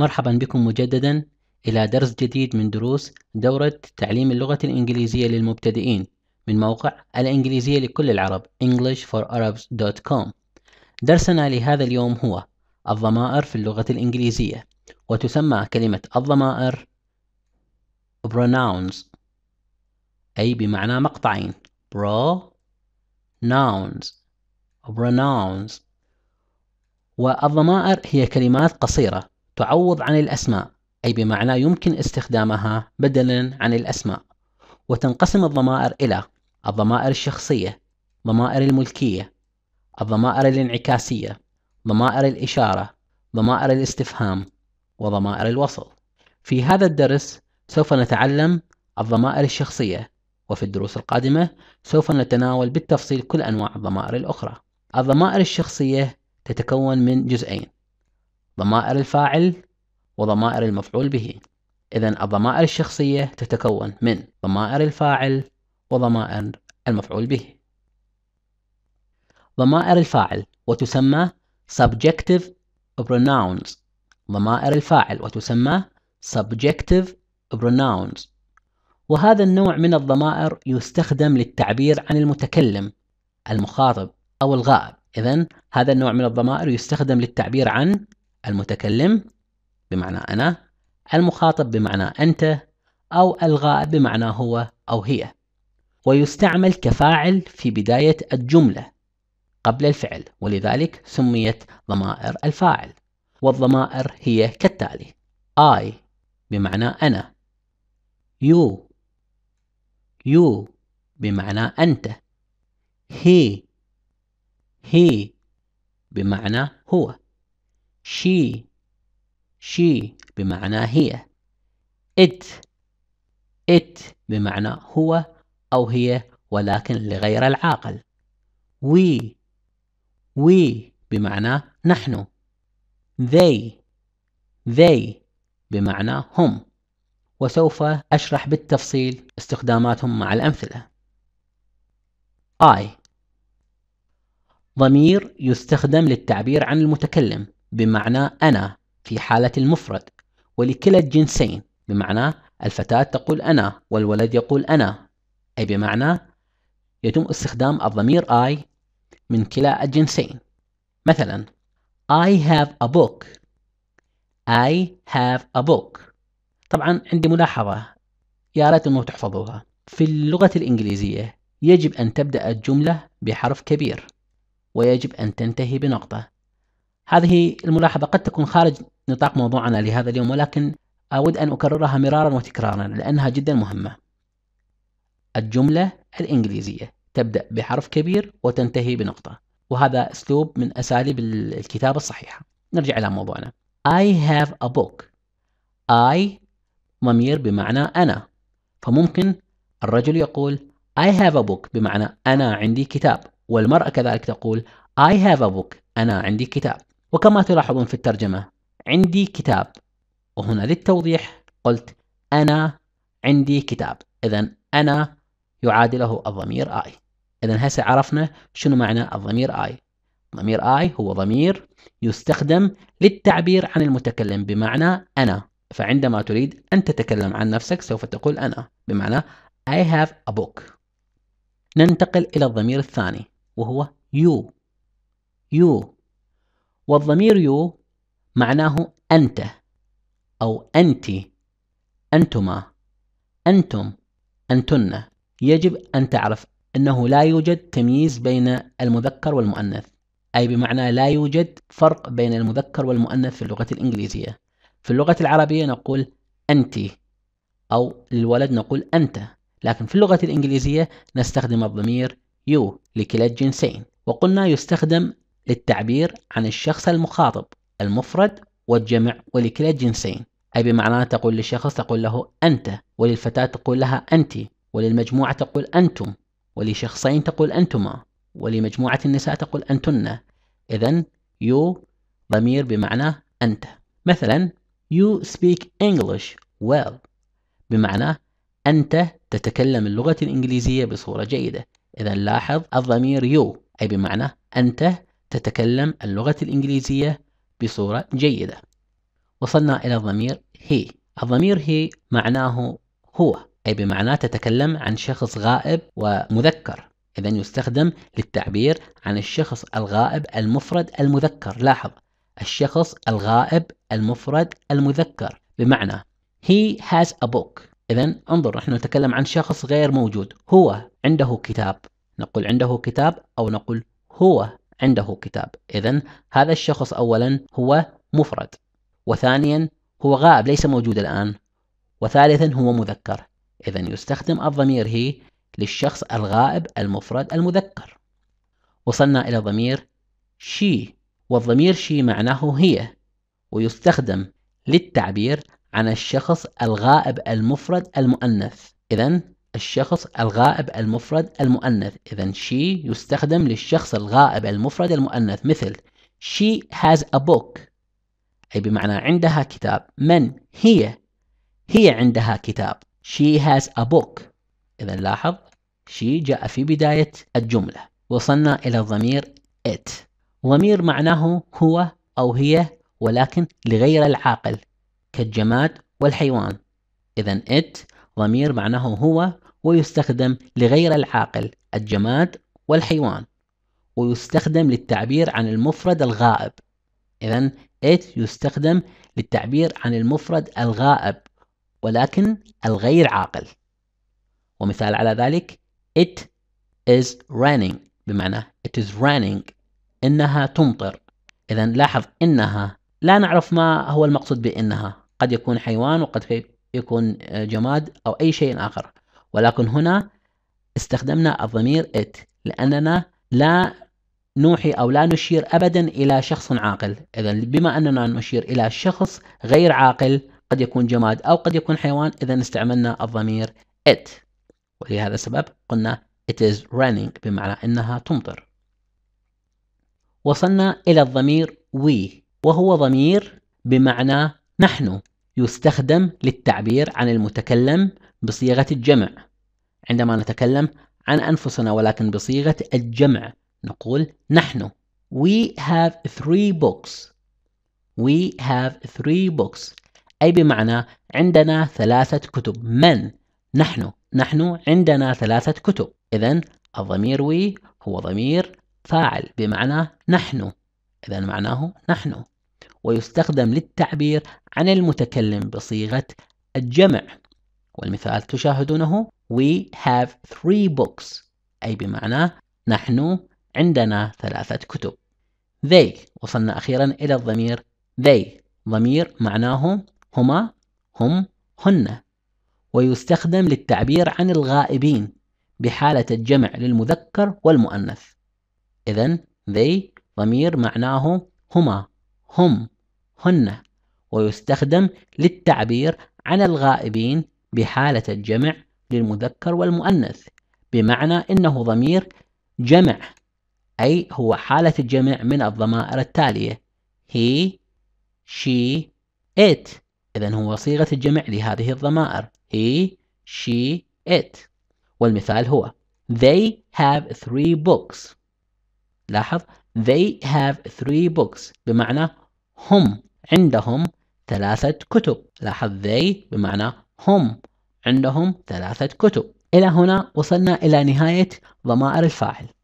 مرحبا بكم مجددا إلى درس جديد من دروس دورة تعليم اللغة الإنجليزية للمبتدئين من موقع الإنجليزية لكل العرب englishforarabs.com درسنا لهذا اليوم هو الضمائر في اللغة الإنجليزية وتسمى كلمة الضمائر pronouns أي بمعنى مقطعين pro nouns pronouns والضمائر هي كلمات قصيرة تعوض عن الأسماء أي بمعنى يمكن استخدامها بدلا عن الأسماء وتنقسم الضمائر إلى الضمائر الشخصية ضمائر الملكية الضمائر الانعكاسية ضمائر الإشارة ضمائر الاستفهام وضمائر الوصل في هذا الدرس سوف نتعلم الضمائر الشخصية وفي الدروس القادمة سوف نتناول بالتفصيل كل أنواع الضمائر الأخرى الضمائر الشخصية تتكون من جزئين ضمائر الفاعل وضمائر المفعول به إذا الضمائر الشخصية تتكون من ضمائر الفاعل وضمائر المفعول به ضمائر الفاعل وتسمى subjective pronouns ضمائر الفاعل وتسمى subjective pronouns وهذا النوع من الضمائر يستخدم للتعبير عن المتكلم المخاطب أو الغائب إذا هذا النوع من الضمائر يستخدم للتعبير عن المتكلم بمعنى أنا المخاطب بمعنى أنت أو الغائب بمعنى هو أو هي ويستعمل كفاعل في بداية الجملة قبل الفعل ولذلك سميت ضمائر الفاعل والضمائر هي كالتالي I بمعنى أنا you you بمعنى أنت he he بمعنى هو she she بمعنى هي it it بمعنى هو أو هي ولكن لغير العاقل we we بمعنى نحن they they بمعنى هم وسوف أشرح بالتفصيل استخداماتهم مع الأمثلة I ضمير يستخدم للتعبير عن المتكلم بمعنى أنا في حالة المفرد ولكلا الجنسين بمعنى الفتاة تقول أنا والولد يقول أنا أي بمعنى يتم استخدام الضمير I من كلا الجنسين مثلا I have a book I have a book طبعا عندي ملاحظة يا ريت انه تحفظوها في اللغة الإنجليزية يجب أن تبدأ الجملة بحرف كبير ويجب أن تنتهي بنقطة هذه الملاحظة قد تكون خارج نطاق موضوعنا لهذا اليوم ولكن أود أن أكررها مرارا وتكرارا لأنها جدا مهمة. الجملة الإنجليزية تبدأ بحرف كبير وتنتهي بنقطة وهذا أسلوب من أساليب الكتابة الصحيحة. نرجع إلى موضوعنا. I have a book. I ضمير بمعنى أنا فممكن الرجل يقول I have a book بمعنى أنا عندي كتاب والمرأة كذلك تقول I have a book أنا عندي كتاب وكما تلاحظون في الترجمة عندي كتاب وهنا للتوضيح قلت أنا عندي كتاب إذا أنا يعادله الضمير I إذا هسه عرفنا شنو معنى الضمير I ضمير I هو ضمير يستخدم للتعبير عن المتكلم بمعنى أنا فعندما تريد أن تتكلم عن نفسك سوف تقول أنا بمعنى I have a book ننتقل إلى الضمير الثاني وهو you you والضمير يو معناه أنت أو أنت أنتما أنتم أنتن يجب أن تعرف أنه لا يوجد تمييز بين المذكر والمؤنث أي بمعنى لا يوجد فرق بين المذكر والمؤنث في اللغة الإنجليزية في اللغة العربية نقول أنت أو للولد نقول أنت لكن في اللغة الإنجليزية نستخدم الضمير يو لكلا الجنسين وقلنا يستخدم للتعبير عن الشخص المخاطب المفرد والجمع ولكلا الجنسين أي بمعنى تقول للشخص تقول له أنت وللفتاة تقول لها أنت وللمجموعة تقول أنتم ولشخصين تقول أنتما ولمجموعة النساء تقول أنتن إذا يو ضمير بمعنى أنت مثلا you speak English well بمعنى أنت تتكلم اللغة الإنجليزية بصورة جيدة إذا لاحظ الضمير يو أي بمعنى أنت تتكلم اللغة الإنجليزية بصورة جيدة وصلنا إلى ضمير هي الضمير هي معناه هو أي بمعنى تتكلم عن شخص غائب ومذكر إذا يستخدم للتعبير عن الشخص الغائب المفرد المذكر لاحظ الشخص الغائب المفرد المذكر بمعنى he has a book إذا انظر نحن نتكلم عن شخص غير موجود هو عنده كتاب نقول عنده كتاب أو نقول هو عنده كتاب إذا هذا الشخص أولا هو مفرد وثانيا هو غائب ليس موجود الآن وثالثا هو مذكر إذا يستخدم الضمير هي للشخص الغائب المفرد المذكر وصلنا إلى ضمير شي والضمير شي معناه هي ويستخدم للتعبير عن الشخص الغائب المفرد المؤنث إذا الشخص الغائب المفرد المؤنث إذا she يستخدم للشخص الغائب المفرد المؤنث مثل she has a book أي بمعنى عندها كتاب من هي هي عندها كتاب she has a book إذا لاحظ she جاء في بداية الجملة وصلنا إلى الضمير it ضمير معناه هو أو هي ولكن لغير العاقل كالجماد والحيوان إذا it ضمير معناه هو ويستخدم لغير العاقل الجماد والحيوان ويستخدم للتعبير عن المفرد الغائب إذا it يستخدم للتعبير عن المفرد الغائب ولكن الغير عاقل ومثال على ذلك it is raining بمعنى it is raining إنها تمطر إذا لاحظ إنها لا نعرف ما هو المقصود بإنها قد يكون حيوان وقد يكون آه، جماد أو أي شيء آخر ولكن هنا استخدمنا الضمير ات لأننا لا نوحي أو لا نشير أبدا إلى شخص عاقل إذا بما أننا نشير إلى شخص غير عاقل قد يكون جماد أو قد يكون حيوان إذا استعملنا الضمير it ولهذا السبب قلنا it is running بمعنى أنها تمطر وصلنا إلى الضمير we وهو ضمير بمعنى نحن يستخدم للتعبير عن المتكلم بصيغة الجمع عندما نتكلم عن أنفسنا ولكن بصيغة الجمع نقول نحن We have three books We have three books أي بمعنى عندنا ثلاثة كتب من نحن نحن عندنا ثلاثة كتب إذا الضمير we هو ضمير فاعل بمعنى نحن إذا معناه نحن ويستخدم للتعبير عن المتكلم بصيغة الجمع والمثال تشاهدونه We have three books أي بمعنى نحن عندنا ثلاثة كتب they وصلنا أخيرا إلى الضمير they ضمير معناه هما هم هن ويستخدم للتعبير عن الغائبين بحالة الجمع للمذكر والمؤنث إذا they ضمير معناه هما هم هن ويستخدم للتعبير عن الغائبين بحالة الجمع للمذكر والمؤنث بمعنى إنه ضمير جمع أي هو حالة الجمع من الضمائر التالية he, she, it إذا هو صيغة الجمع لهذه الضمائر he, she, it والمثال هو they have three books لاحظ they have three books بمعنى هم عندهم ثلاثة كتب لاحظ they بمعنى هم عندهم ثلاثة كتب إلى هنا وصلنا إلى نهاية ضمائر الفاعل